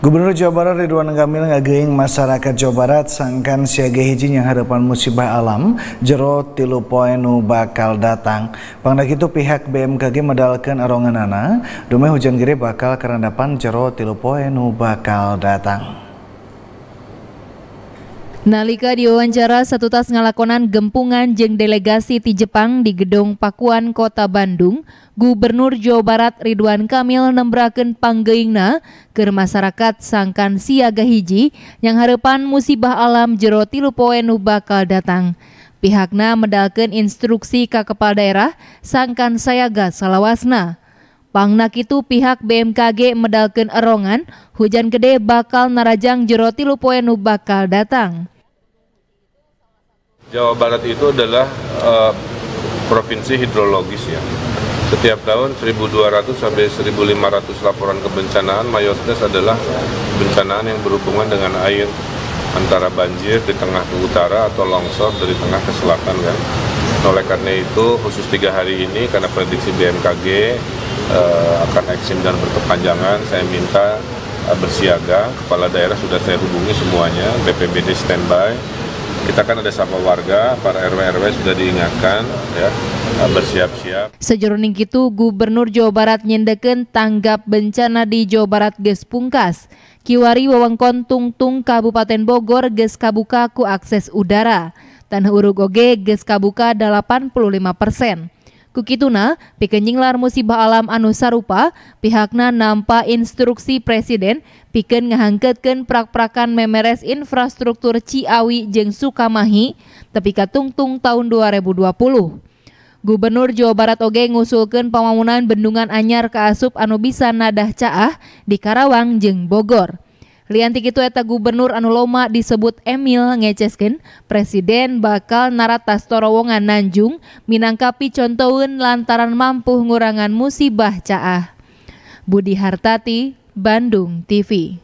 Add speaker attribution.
Speaker 1: Gubernur Jawa Barat Ridwan Kamil ngageuing masyarakat Jawa Barat sangkan siaga hiji yang harapan musibah alam jero tilu bakal datang. Pangda kitu pihak BMKG arongan anak, dume hujan gede bakal kerendapan jero tilu poe bakal datang.
Speaker 2: Nalika diwawancara satu tas ngalakonan gempungan jeng delegasi di Jepang di Gedung Pakuan Kota Bandung, Gubernur Jawa Barat Ridwan Kamil nembraken panggeingna ke masyarakat sangkan siaga hiji yang harapan musibah alam jero tilu bakal datang. Pihaknya medalkan instruksi ke kepala daerah sangkan sayaga salawasna. Pangnak itu pihak BMKG medalkan erongan, hujan gede bakal narajang jero tilu poenu bakal datang.
Speaker 3: Jawa Barat itu adalah uh, provinsi hidrologis ya. Setiap tahun 1.200 sampai 1.500 laporan kebencanaan, mayoritas adalah bencanaan yang berhubungan dengan air antara banjir di tengah ke utara atau longsor dari tengah ke selatan kan. Oleh karena itu khusus tiga hari ini karena prediksi BMKG uh, eh, akan eksim dan berkepanjangan, saya minta uh, bersiaga. Kepala daerah sudah saya hubungi semuanya, BPBD standby kita kan ada sama warga, para RW-RW sudah diingatkan ya nah, bersiap-siap.
Speaker 2: Sejeruning itu Gubernur Jawa Barat nyendeken tanggap bencana di Jawa Barat ges pungkas. Kiwari wewengkon Tungtung Kabupaten Bogor ges kabuka ku akses udara. Tanah urug oge ges kabuka 85 persen. Kukituna, pikeun lar musibah alam anu sarupa, pihakna nampa instruksi presiden pikeun ngahangkeutkeun prak-prakan memeres infrastruktur Ciawi Jeng Sukamahi tepi ka tungtung tahun 2020. Gubernur Jawa Barat oge ngusulkan pembangunan bendungan anyar ke asup anu bisa nadah caah di Karawang Jeng Bogor. Lianti ketua eta gubernur anu loma disebut Emil Ngeceskin, presiden bakal naratas torowongan Nanjung minangkapi contohun lantaran mampu ngurangan musibah caah. Budi Hartati, Bandung TV.